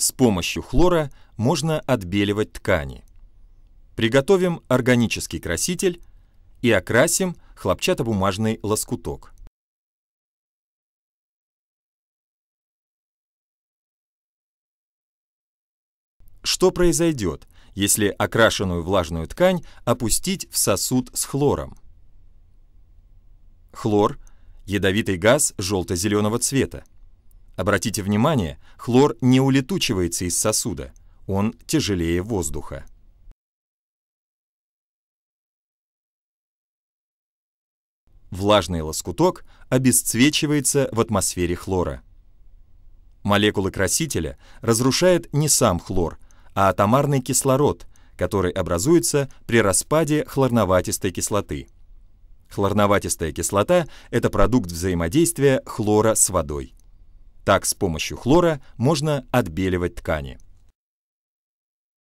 С помощью хлора можно отбеливать ткани. Приготовим органический краситель и окрасим хлопчатобумажный лоскуток. Что произойдет, если окрашенную влажную ткань опустить в сосуд с хлором? Хлор – ядовитый газ желто-зеленого цвета. Обратите внимание, хлор не улетучивается из сосуда, он тяжелее воздуха. Влажный лоскуток обесцвечивается в атмосфере хлора. Молекулы красителя разрушает не сам хлор, а атомарный кислород, который образуется при распаде хлорноватистой кислоты. Хлорноватистая кислота – это продукт взаимодействия хлора с водой. Так с помощью хлора можно отбеливать ткани.